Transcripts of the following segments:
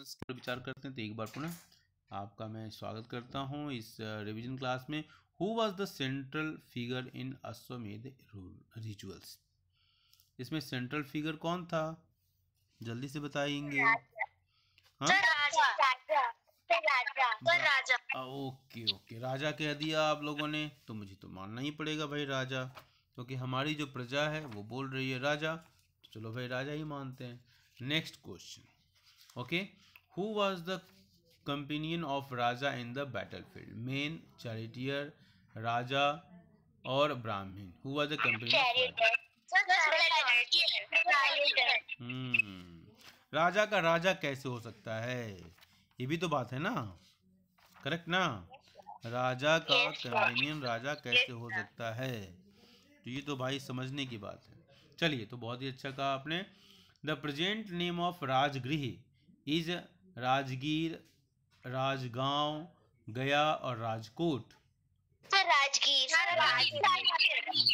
विचार करते हैं तो एक बार पुनः आपका मैं स्वागत करता हूं इस रिवीजन क्लास में who was the central figure in Ashvamedha rituals इसमें सेंट्रल फिगर कौन था जल्दी से बताएंगे हाँ? तो तो तो हाँ। ओके ओके राजा कह दिया आप लोगों ने तो मुझे तो मानना ही पड़ेगा भाई राजा क्योंकि तो हमारी जो प्रजा है वो बोल रही है राजा तो चलो भाई राजा ही मानते हैं next question who was the the of raja in the battlefield main charioteer राजा और ब्राह्मीण हु वॉज द कंपनी राजा का राजा कैसे हो सकता है ये भी तो बात है ना करेक्ट ना राजा का कंपेनियन राजा कैसे हो सकता है तो ये तो भाई समझने की बात है चलिए तो बहुत ही अच्छा कहा आपने the present name of Rajagriha is Rajgir Rajgaon Gaya और Rajkot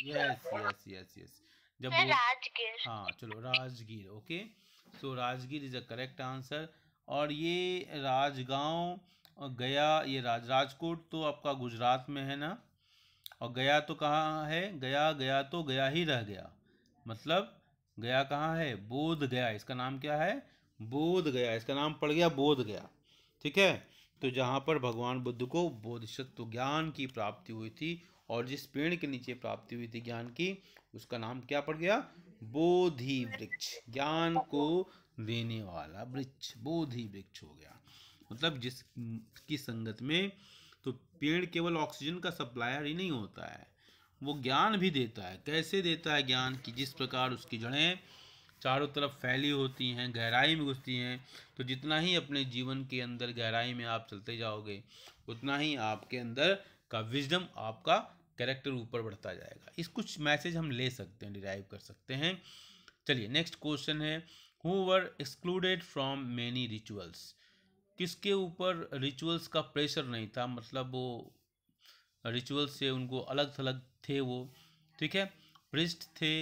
yes yes yes yes जब राजगीर हाँ चलो Rajgir okay so Rajgir is a correct answer और ये राजगांव गया ये राज राजकोट तो आपका गुजरात में है ना और गया तो कहाँ है गया गया तो गया ही रह गया मतलब गया कहाँ है बोध गया इसका नाम क्या है बोध गया इसका नाम पड़ गया बोध गया ठीक है तो जहाँ पर भगवान बुद्ध को बोधिसत्व ज्ञान की प्राप्ति हुई थी और जिस पेड़ के नीचे प्राप्ति हुई थी ज्ञान की उसका नाम क्या पड़ गया बोधि वृक्ष ज्ञान को देने वाला वृक्ष बोधि वृक्ष हो गया मतलब जिस की संगत में तो पेड़ केवल ऑक्सीजन का सप्लायर ही नहीं होता है वो ज्ञान भी देता है कैसे देता है ज्ञान की जिस प्रकार उसकी जड़ें चारों तरफ फैली होती हैं गहराई में घुसती हैं तो जितना ही अपने जीवन के अंदर गहराई में आप चलते जाओगे उतना ही आपके अंदर का विजडम आपका कैरेक्टर ऊपर बढ़ता जाएगा इस कुछ मैसेज हम ले सकते हैं डिराइव कर सकते हैं चलिए नेक्स्ट क्वेश्चन है who were excluded from many rituals किसके ऊपर रिचुअल्स का प्रेशर नहीं था मतलब वो रिचुअल्स से उनको अलग थलग थे वो ठीक है पृष्ठ थे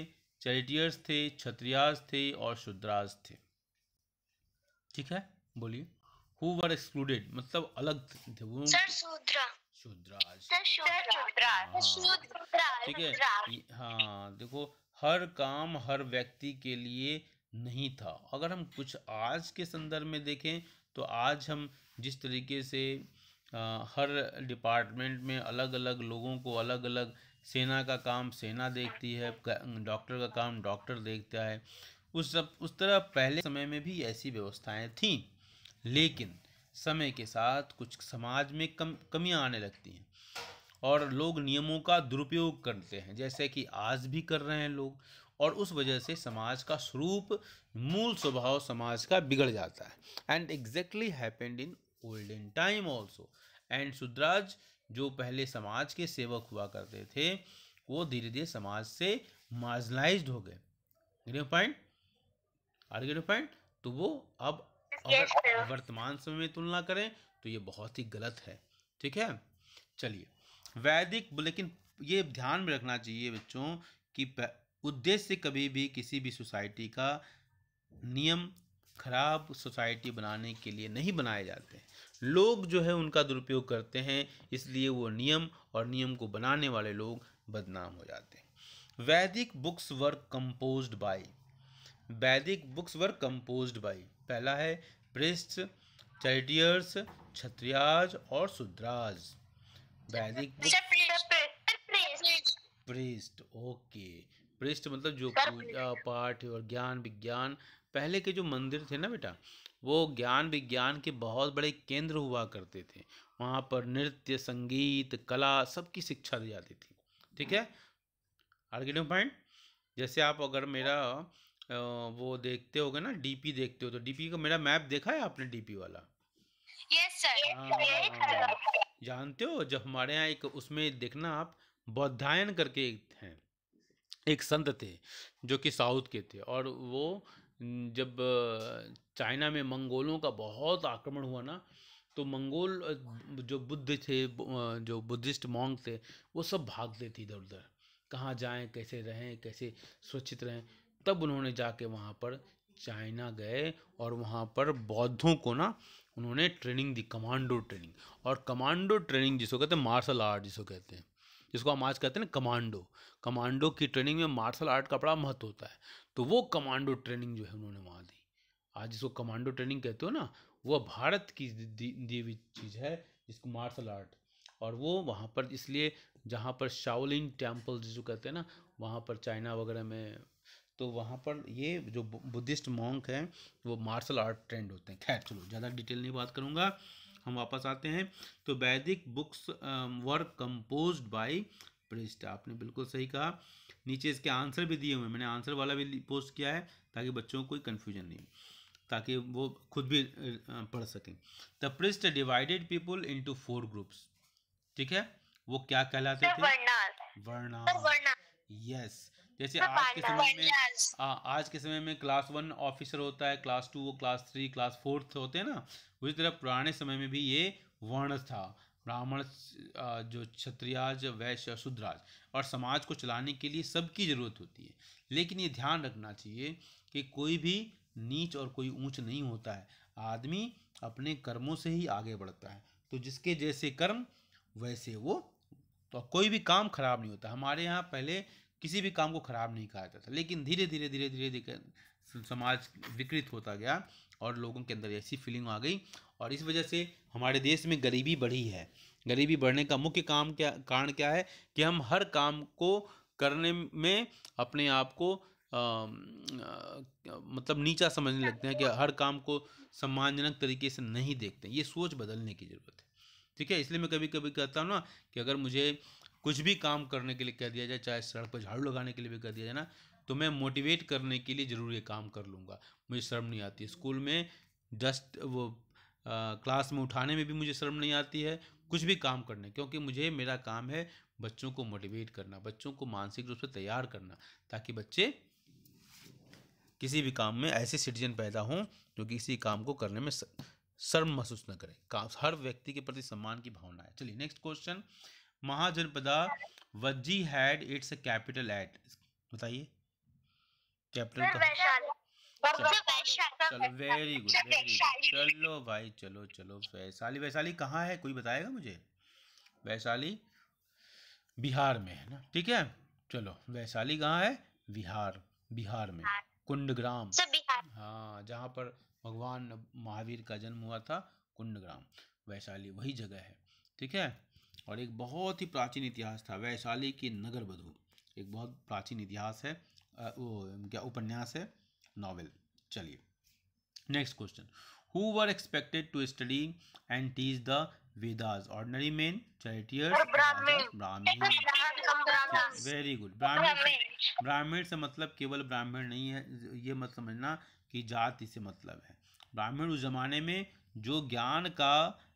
चैरिटियर्स थे क्षत्रियाज थे और शुद्राज थे ठीक है बोलिए हु वर एक्सक्लूडेड मतलब अलग थे वो शुद्राज हाँ। ठीक है हाँ देखो हर काम हर व्यक्ति के लिए नहीं था अगर हम कुछ आज के संदर्भ में देखें तो आज हम जिस तरीके से आ, हर डिपार्टमेंट में अलग अलग लोगों को अलग अलग सेना का काम सेना देखती है डॉक्टर का काम डॉक्टर देखता है उस सब उस तरह पहले समय में भी ऐसी व्यवस्थाएं थीं लेकिन समय के साथ कुछ समाज में कम कमियाँ आने लगती हैं और लोग नियमों का दुरुपयोग करते हैं जैसे कि आज भी कर रहे हैं लोग और उस वजह से समाज का स्वरूप मूल स्वभाव समाज का बिगड़ जाता है and exactly happened in olden time also and Shudras जो पहले समाज के सेवक हुआ करते थे वो धीरे धीरे समाज से मार्जलाइज हो गए पॉइंट पॉइंट तो वो अब अगर वर्तमान समय में तुलना करें तो ये बहुत ही गलत है ठीक है चलिए वैदिक लेकिन ये ध्यान में रखना चाहिए बच्चों कि उद्देश्य कभी भी किसी भी सोसाइटी का नियम खराब सोसाइटी बनाने के लिए नहीं बनाए जाते लोग जो है उनका दुरुपयोग करते हैं इसलिए वो नियम और नियम को बनाने वाले लोग बदनाम हो जाते हैं Vedic books were composed by Vedic books were composed by पहला है पृष्ठ चैटियर्स क्षत्रियाज और शूद्राज वैदिक अच्छा, पृष्ठ ओके पृष्ठ मतलब जो पूजा पाठ और ज्ञान विज्ञान पहले के जो मंदिर थे ना बेटा वो ज्ञान विज्ञान के बहुत बड़े केंद्र हुआ करते थे वहाँ पर नृत्य संगीत कला सबकी शिक्षा दी जाती थी ठीक है आर्गेटिव पॉइंट जैसे आप अगर मेरा वो देखते होगे ना डीपी देखते हो तो डीपी का मेरा मैप देखा है आपने डीपी वाला यस सर हाँ, हाँ, हाँ, जानते हो जब हमारे यहाँ एक उसमें देखना आप बौद्धायन करके एक हैं एक संत थे जो कि साउथ के थे और वो जब चाइना में मंगोलों का बहुत आक्रमण हुआ ना तो मंगोल जो बुद्ध थे जो बुद्धिस्ट मॉन्ग थे वो सब भागते थे इधर उधर कहाँ जाएं कैसे रहें कैसे सुरक्षित रहें तब उन्होंने जाके वहाँ पर चाइना गए और वहाँ पर बौद्धों को ना उन्होंने ट्रेनिंग दी कमांडो ट्रेनिंग और कमांडो ट्रेनिंग जिसको कहते हैं मार्शल आर्ट जिसको कहते हैं जिसको हम आज कहते हैं ना कमांडो कमांडो की ट्रेनिंग में मार्शल आर्ट का बड़ा महत्व होता है तो वो कमांडो ट्रेनिंग जो है उन्होंने वहाँ दी आज जिसको कमांडो ट्रेनिंग कहते हो ना वह भारत की दी हुई चीज़ है जिसको मार्शल आर्ट और वो वहाँ पर इसलिए जहाँ पर शाओलिन टेम्पल जिसको कहते हैं ना वहाँ पर चाइना वगैरह में तो वहाँ पर ये जो बुद्धिस्ट मॉन्क हैं वो मार्शल आर्ट ट्रेंड होते हैं खैर चलो ज़्यादा डिटेल नहीं बात करूँगा हम वापस आते हैं तो Vedic books were compose by priest आपने बिल्कुल सही कहा नीचे इसके आंसर भी दिए हुए मैंने आंसर वाला भी पोस्ट किया है ताकि बच्चों को कोई कन्फ्यूजन नहीं ताकि वो खुद भी पढ़ सकें the priest divided people into four groups ठीक है वो क्या कहलाते थे वर्णा यस yes. जैसे हाँ, आज के समय में आ, आज के समय में क्लास वन ऑफिसर होता है class two class three class fourth होते हैं ना उसी तरह पुराने समय में भी ये वर्ण था ब्राह्मण जो क्षत्रियाज वैश्य शुद्राज और समाज को चलाने के लिए सबकी ज़रूरत होती है लेकिन ये ध्यान रखना चाहिए कि कोई भी नीच और कोई ऊंच नहीं होता है आदमी अपने कर्मों से ही आगे बढ़ता है तो जिसके जैसे कर्म वैसे वो तो कोई भी काम खराब नहीं होता हमारे यहाँ पहले किसी भी काम को खराब नहीं कहा जाता था लेकिन धीरे धीरे धीरे धीरे धीरे समाज विकृत होता गया और लोगों के अंदर ऐसी फीलिंग आ गई और इस वजह से हमारे देश में गरीबी बढ़ी है गरीबी बढ़ने का मुख्य काम क्या कारण क्या है कि हम हर काम को करने में अपने आप को मतलब नीचा समझने लगते हैं कि हर काम को सम्मानजनक तरीके से नहीं देखते ये सोच बदलने की ज़रूरत है ठीक है इसलिए मैं कभी कभी कहता हूँ ना कि अगर मुझे कुछ भी काम करने के लिए कह दिया जाए चाहे सड़क पर झाड़ू लगाने के लिए भी कह दिया जाए ना तो मैं मोटिवेट करने के लिए ज़रूर ये काम कर लूँगा मुझे शर्म नहीं आती स्कूल में डस्ट वो आ, क्लास में उठाने में भी मुझे शर्म नहीं आती है कुछ भी काम करने क्योंकि मुझे मेरा काम है बच्चों को मोटिवेट करना बच्चों को मानसिक रूप से तैयार करना ताकि बच्चे किसी भी काम में ऐसे सिटीजन पैदा हों जो किसी काम को करने में शर्म महसूस न करें हर व्यक्ति के प्रति सम्मान की भावना है चलिए next question Mahajanapada Vajji had its capital at बताइए कैपिटल चलो वेरी गुड चलो भाई चलो चलो वैशाली वैशाली कहाँ है कोई बताएगा मुझे वैशाली बिहार में है ना ठीक है चलो वैशाली कहाँ है बिहार बिहार में हाँ। कुंडग्राम अच्छा, हाँ जहाँ पर भगवान महावीर का जन्म हुआ था कुंडग्राम वैशाली वही जगह है ठीक है और एक बहुत ही प्राचीन इतिहास था वैशाली की नगर वधु एक बहुत प्राचीन इतिहास है वो क्या उपन्यास है नॉवेल चलिए next question who were expected to study and teach the Vedas ordinary man charioteers Brahman very good ब्राह्मण ब्राह्मण से मतलब केवल ब्राह्मण नहीं है ये मत समझना कि जाति से मतलब है ब्राह्मण उस जमाने में जो ज्ञान का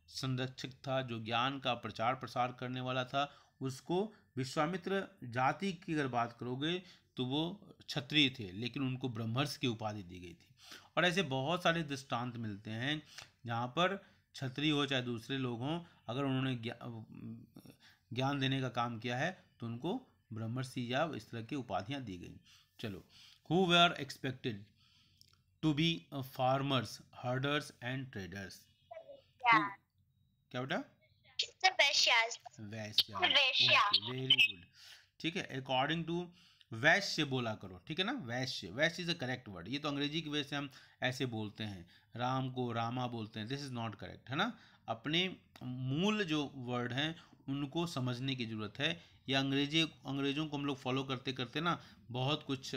संरक्षक था जो ज्ञान का प्रचार प्रसार करने वाला था उसको विश्वामित्र जाति की अगर बात करोगे तो वो क्षत्रिय थे लेकिन उनको ब्रह्मर्ष की उपाधि दी गई थी और ऐसे बहुत सारे दृष्टांत मिलते हैं जहाँ पर क्षत्रिय हो चाहे दूसरे लोग हों अगर उन्होंने ज्ञान देने का काम किया है तो उनको ब्रह्मर्षि या इस तरह की उपाधियाँ दी गई चलो who were expected to be farmers herders and traders क्या बेटा वैश्या वेरी गुड ठीक है अकॉर्डिंग टू वैश्य बोला करो ठीक है ना वैश्य वैश्य इज अ करेक्ट वर्ड ये तो अंग्रेजी की वजह से हम ऐसे बोलते हैं राम को रामा बोलते हैं दिस इज नॉट करेक्ट है ना अपने मूल जो वर्ड हैं उनको समझने की ज़रूरत है या अंग्रेजी अंग्रेज़ों को हम लोग फॉलो करते करते ना बहुत कुछ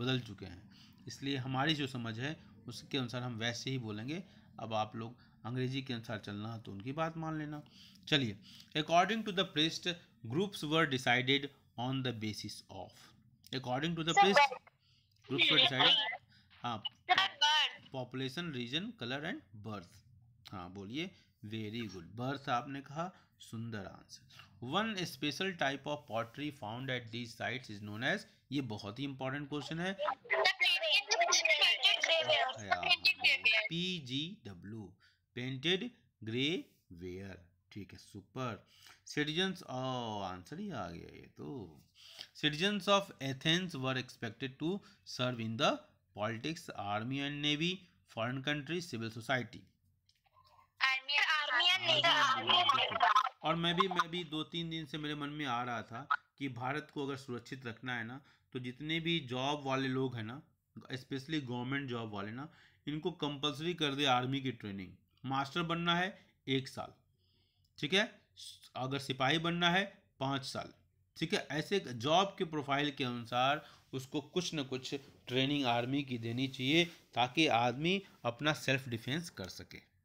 बदल चुके हैं इसलिए हमारी जो समझ है उसके अनुसार हम वैसे ही बोलेंगे अब आप लोग अंग्रेजी के अनुसार चलना तो उनकी बात मान लेना चलिए according to the priest groups were decided on the basis of according to the priest groups were decided हाँ population region colour and birth हाँ बोलिए वेरी गुड बर्थ आपने कहा सुंदर answer one special type of pottery found at these sites is known as ये बहुत ही important question है P G W painted grey ware ठीक है सुपर सिटीजन्स आंसर ही आ गया ये तो citizens of Athens were expected to serve in the politics army and navy foreign country civil society और मैं भी मैं भी दो तीन दिन से मेरे मन में आ रहा था कि भारत को अगर सुरक्षित रखना है ना तो जितने भी जॉब वाले लोग हैं ना स्पेशली गवर्नमेंट जॉब वाले ना इनको कंपलसरी कर दे आर्मी की ट्रेनिंग मास्टर बनना है एक साल ठीक है अगर सिपाही बनना है पाँच साल ठीक है ऐसे जॉब के प्रोफाइल के अनुसार उसको कुछ ना कुछ ट्रेनिंग आर्मी की देनी चाहिए ताकि आदमी अपना सेल्फ डिफेंस कर सके